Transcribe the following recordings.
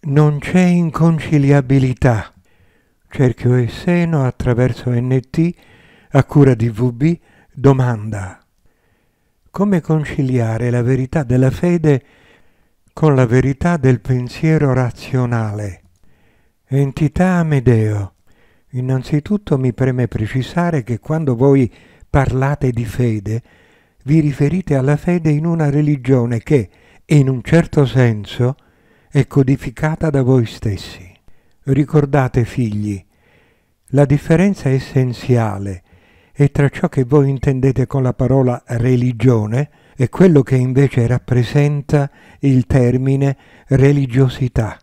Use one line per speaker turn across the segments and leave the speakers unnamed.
non c'è inconciliabilità. Cerchio e seno attraverso NT a cura di VB domanda. Come conciliare la verità della fede con la verità del pensiero razionale? Entità Amedeo, innanzitutto mi preme precisare che quando voi parlate di fede, vi riferite alla fede in una religione che, in un certo senso, è codificata da voi stessi. Ricordate, figli, la differenza essenziale è tra ciò che voi intendete con la parola religione e quello che invece rappresenta il termine religiosità.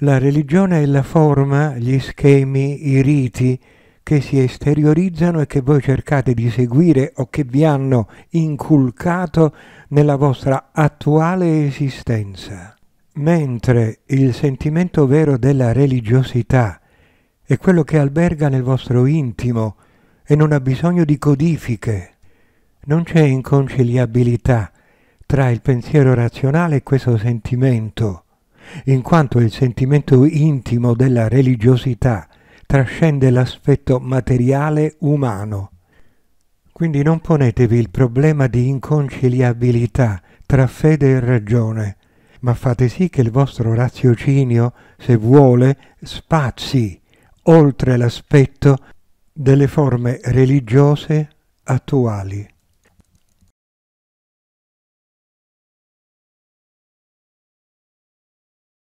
La religione è la forma, gli schemi, i riti che si esteriorizzano e che voi cercate di seguire o che vi hanno inculcato nella vostra attuale esistenza. Mentre il sentimento vero della religiosità è quello che alberga nel vostro intimo e non ha bisogno di codifiche, non c'è inconciliabilità tra il pensiero razionale e questo sentimento, in quanto il sentimento intimo della religiosità trascende l'aspetto materiale umano. Quindi non ponetevi il problema di inconciliabilità tra fede e ragione, ma fate sì che il vostro raziocinio, se vuole, spazi oltre l'aspetto delle forme religiose attuali.